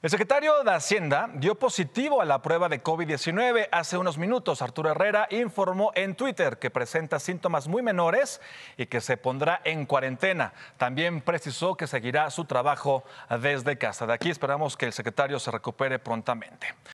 El secretario de Hacienda dio positivo a la prueba de COVID-19. Hace unos minutos, Arturo Herrera informó en Twitter que presenta síntomas muy menores y que se pondrá en cuarentena. También precisó que seguirá su trabajo desde casa. De aquí esperamos que el secretario se recupere prontamente.